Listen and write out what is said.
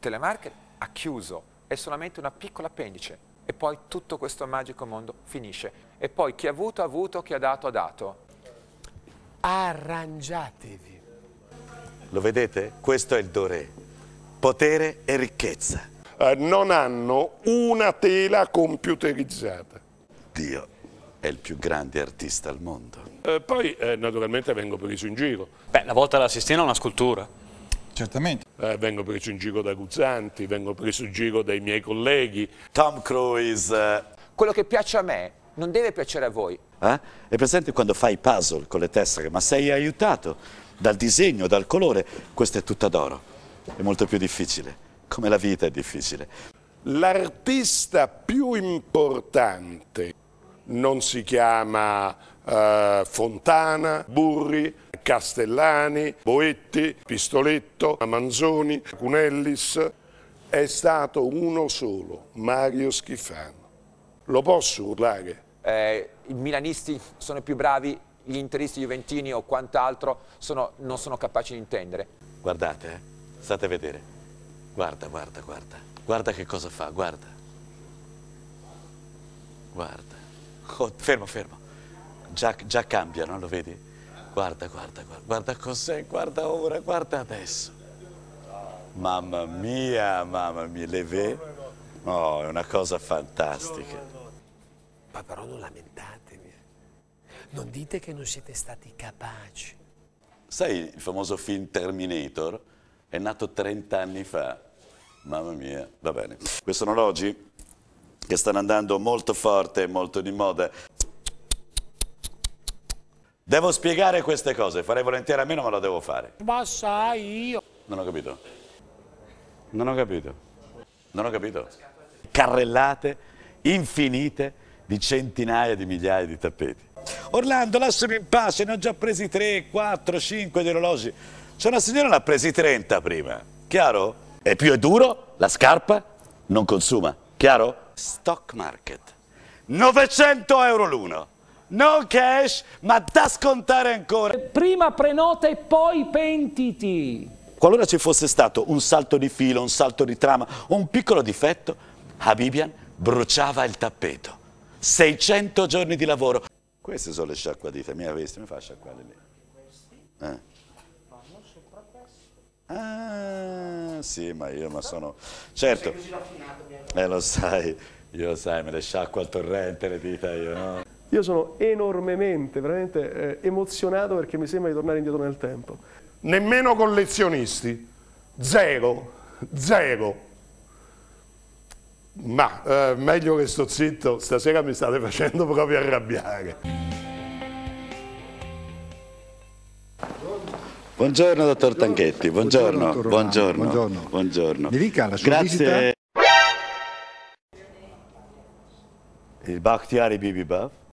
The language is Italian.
Telemarket ha chiuso, è solamente una piccola appendice e poi tutto questo magico mondo finisce. E poi chi ha avuto ha avuto, chi ha dato ha dato. Arrangiatevi. Lo vedete? Questo è il Doré. Potere e ricchezza. Eh, non hanno una tela computerizzata. Dio è il più grande artista al mondo. Eh, poi eh, naturalmente vengo preso in giro. Beh, la volta alla Sistina è una scultura. Certamente eh, vengo preso in giro da Guzzanti, vengo preso in giro dai miei colleghi. Tom Cruise. Eh. Quello che piace a me non deve piacere a voi. Eh? È presente quando fai puzzle con le tessere, ma sei aiutato dal disegno, dal colore. Questa è tutta d'oro. È molto più difficile, come la vita è difficile. L'artista più importante non si chiama eh, Fontana, Burri, Castellani, Boetti, Pistoletto, Manzoni, Cunellis, è stato uno solo, Mario Schifano. Lo posso urlare? Eh, I milanisti sono più bravi, gli interisti juventini o quant'altro sono, non sono capaci di intendere. Guardate, eh? state a vedere. Guarda, guarda, guarda. Guarda che cosa fa, guarda. Guarda. Oh, fermo, fermo. Già, già cambia, Lo vedi? Guarda, guarda, guarda, guarda cos'è, guarda ora, guarda adesso. Mamma mia, mamma mia, le ve? Oh, è una cosa fantastica. Ma però non lamentatevi, non dite che non siete stati capaci. Sai il famoso film Terminator? È nato 30 anni fa. Mamma mia, va bene. Questi orologi che stanno andando molto forte, molto di moda, Devo spiegare queste cose, farei volentieri a meno, ma lo devo fare. Ma sai io. Non ho capito. Non ho capito. Non ho capito. Carrellate infinite di centinaia di migliaia di tappeti. Orlando, lasciami in pace, ne ho già presi 3, 4, 5 di orologi. C'è una signora che ne ha presi 30 prima, chiaro? E più è duro, la scarpa non consuma, chiaro? Stock market, 900 euro l'uno no cash, ma da scontare ancora. Prima prenota e poi pentiti. Qualora ci fosse stato un salto di filo, un salto di trama un piccolo difetto, Habibian bruciava il tappeto. 600 giorni di lavoro. Queste sono le sciacquadite, mi avessi, mi fa sciacquare lì. Eh. Ah, sì, ma io ma sono... Certo. Eh, lo sai, io lo sai, me le sciacquo al torrente le dita io, no? Io sono enormemente, veramente eh, emozionato perché mi sembra di tornare indietro nel tempo. Nemmeno collezionisti, zero, zero. Ma eh, meglio che sto zitto, stasera mi state facendo proprio arrabbiare. Buongiorno dottor Tanchetti, buongiorno, buongiorno, buongiorno. buongiorno. Mi dica la sua Grazie. visita. Il Bakhtiari Bibibaf